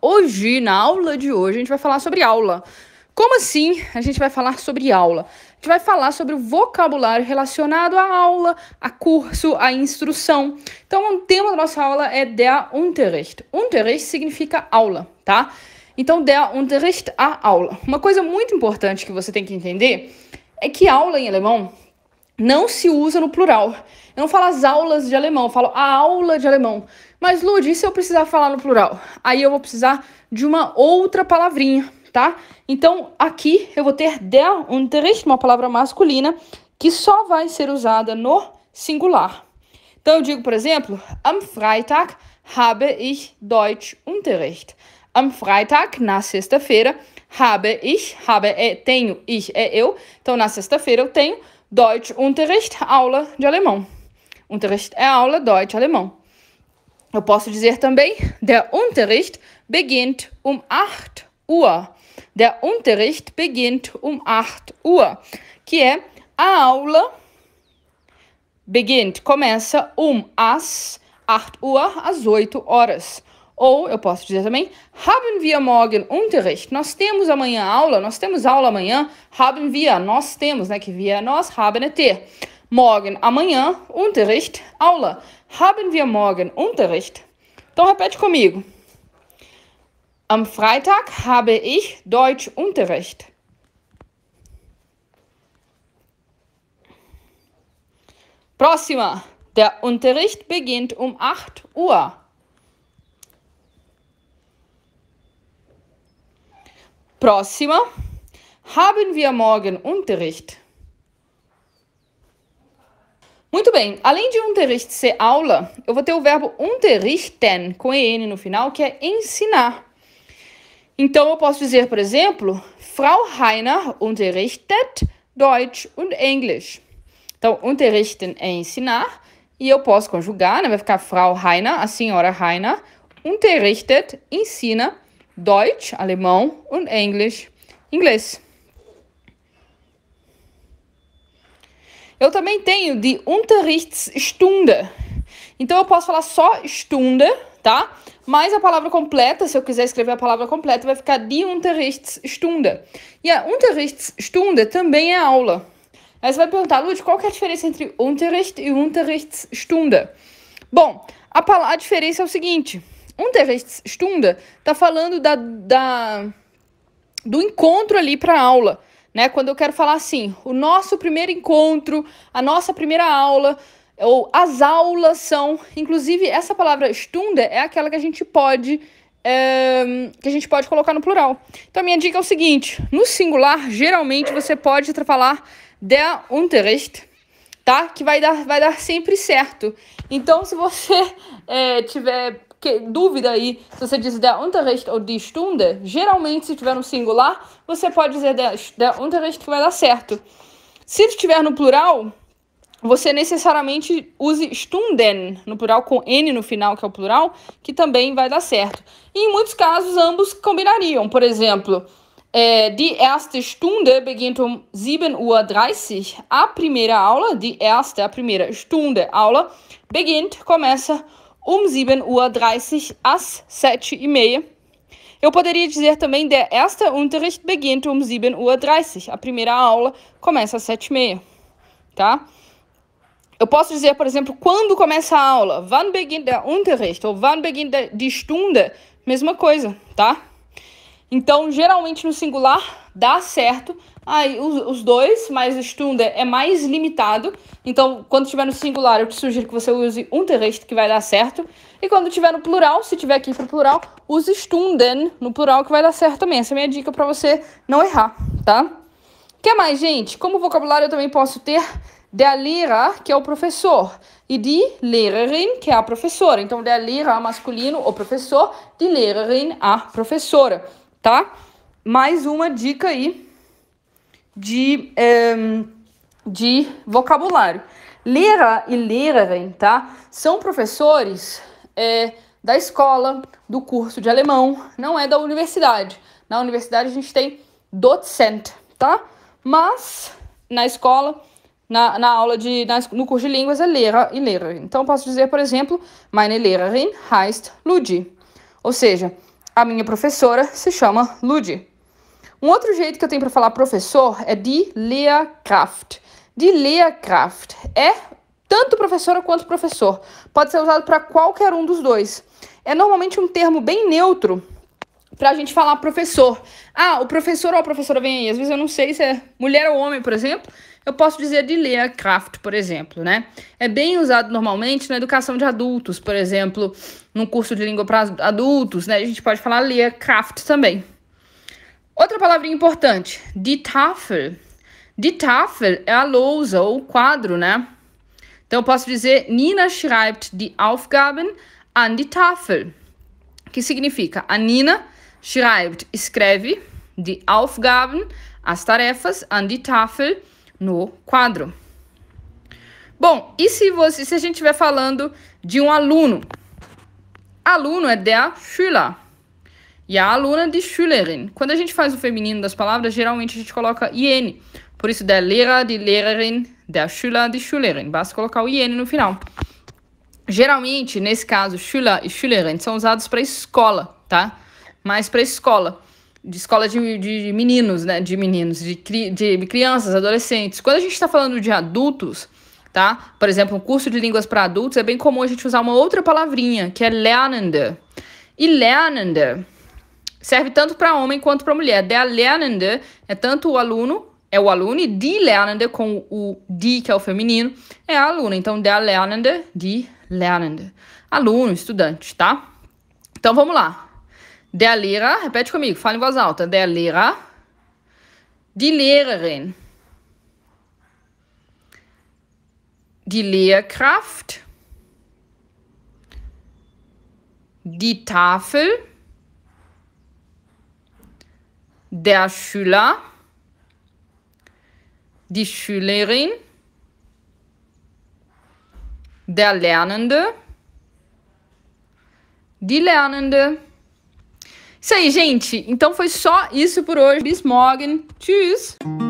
Hoje, na aula de hoje, a gente vai falar sobre aula. Como assim a gente vai falar sobre aula? A gente vai falar sobre o vocabulário relacionado à aula, a curso, a instrução. Então, o tema da nossa aula é der Unterricht. Unterricht significa aula, tá? Então, der Unterricht, a aula. Uma coisa muito importante que você tem que entender é que aula em alemão não se usa no plural. Eu não falo as aulas de alemão, eu falo a aula de alemão. Mas, Lud, e se eu precisar falar no plural? Aí eu vou precisar de uma outra palavrinha, tá? Então, aqui eu vou ter der Unterricht, uma palavra masculina, que só vai ser usada no singular. Então, eu digo, por exemplo, am Freitag habe ich Deutsch Unterricht. Am Freitag, na sexta-feira, habe ich, habe é tenho, ich é eu. Então, na sexta-feira eu tenho Deutsch Unterricht, aula de alemão. Unterricht é aula, Deutsch, alemão. Eu posso dizer também, der Unterricht beginnt um 8 Uhr. Der Unterricht beginnt um 8 Uhr, que é a aula beginnt, começa um às 8 Uhr, às 8 horas. Ou eu posso dizer também, haben wir morgen Unterricht? Nós temos amanhã aula, nós temos aula amanhã, haben wir, nós temos, né, que wir nós, haben é ter. Morgen, amanhã, Unterricht, aula. Haben wir morgen Unterricht? Então repete comigo. Am Freitag habe ich Deutschunterricht. Próxima. Der Unterricht beginnt um 8 Uhr. Próxima. Haben wir morgen Unterricht? Muito bem, além de unterricht ser aula, eu vou ter o verbo unterrichten com en no final, que é ensinar. Então eu posso dizer, por exemplo, Frau Heiner unterrichtet Deutsch und Englisch. Então, unterrichten é ensinar, e eu posso conjugar, né? Vai ficar Frau Heiner, a senhora Heiner, unterrichtet, ensina Deutsch, alemão, und Englisch, inglês. Eu também tenho de Unterrichtsstunde. Então eu posso falar só Stunde, tá? Mas a palavra completa, se eu quiser escrever a palavra completa, vai ficar de Unterrichtsstunde. E a Unterrichtsstunde também é aula. Aí você vai perguntar, Lud, qual que é a diferença entre Unterricht e Unterrichtsstunde? Bom, a, a diferença é o seguinte. Unterrichtsstunde tá falando da, da do encontro ali para aula né? Quando eu quero falar assim, o nosso primeiro encontro, a nossa primeira aula, ou as aulas são, inclusive essa palavra Stunde é aquela que a gente pode é, que a gente pode colocar no plural. Então a minha dica é o seguinte: no singular geralmente você pode falar der Unterricht, tá? Que vai dar vai dar sempre certo. Então se você é, tiver que, dúvida aí, se você diz der Unterricht ou die Stunde, geralmente se tiver no singular, você pode dizer der, der Unterricht que vai dar certo. Se estiver no plural, você necessariamente use Stunden, no plural com N no final, que é o plural, que também vai dar certo. E em muitos casos, ambos combinariam. Por exemplo, é, die erste Stunde beginnt um 7.30 Uhr. A primeira aula, die erste, a primeira Stunde, aula, beginnt, começa um 7.30 Uhr às 7 e meia. Eu poderia dizer também der erste Unterricht beginnt um 7.30 Uhr. A primeira aula começa às 7 e meia, tá? Eu posso dizer, por exemplo, quando começa a aula. Wann beginnt der Unterricht? Ou wann beginnt die Stunde? Mesma coisa, tá? Então, geralmente no singular dá certo aí os, os dois, mas o é mais limitado. Então, quando tiver no singular, eu te sugiro que você use um terrestre que vai dar certo. E quando tiver no plural, se tiver aqui para o plural, use Stunden no plural que vai dar certo também. Essa é a minha dica para você não errar, tá? O que mais, gente? Como vocabulário, eu também posso ter der Lehrer, que é o professor, e de Lehrerin, que é a professora. Então, der Lehrer masculino, o professor, de Lehrerin, a professora tá? Mais uma dica aí de, é, de vocabulário. Lira e Lehrerin, tá? São professores é, da escola, do curso de alemão, não é da universidade. Na universidade a gente tem docent, tá? Mas na escola, na, na aula de, na, no curso de línguas é Lehrer e Lehrerin. Então posso dizer, por exemplo, meine Lehrerin heißt Ludi. Ou seja, a minha professora se chama Ludi. Um outro jeito que eu tenho para falar professor é de Lehrkraft. De Lehrkraft é tanto professora quanto professor. Pode ser usado para qualquer um dos dois. É normalmente um termo bem neutro para a gente falar professor. Ah, o professor ou a professora vem aí. Às vezes eu não sei se é mulher ou homem, por exemplo. Eu posso dizer de Lea Craft, por exemplo, né? É bem usado normalmente na educação de adultos, por exemplo, num curso de língua para adultos, né? A gente pode falar Lea Craft também. Outra palavrinha importante, die Tafel. Die Tafel é a lousa ou o quadro, né? Então eu posso dizer Nina schreibt die Aufgaben an die Tafel. Que significa a Nina schreibt, escreve, die Aufgaben, as tarefas, an die Tafel no quadro. Bom, e se, você, se a gente estiver falando de um aluno? Aluno é der Schüler. E a aluna é de Schülerin. Quando a gente faz o feminino das palavras, geralmente a gente coloca IN. Por isso, der Lehrer, de Lehrerin, der Schüler, de Schülerin. Basta colocar o IN no final. Geralmente, nesse caso, Schüler e Schülerin são usados para escola, tá? Mais para escola de escola de, de meninos, né? De meninos, de, cri, de crianças, adolescentes. Quando a gente está falando de adultos, tá? Por exemplo, um curso de línguas para adultos, é bem comum a gente usar uma outra palavrinha, que é lernende. E lernende serve tanto para homem quanto para mulher. Der lernende é tanto o aluno, é o aluno, e de lernende, com o de, que é o feminino, é a aluna. Então, der lernende, de lernende. Aluno, estudante, tá? Então, vamos lá. Der Lehrer, repete comigo, fala em voz alta. Der Lehrer, die Lehrerin, die Lehrkraft, die Tafel, der Schüler, die Schülerin, der Lernende, die Lernende. Isso aí, gente. Então foi só isso por hoje. Bismorgen. Tschüss.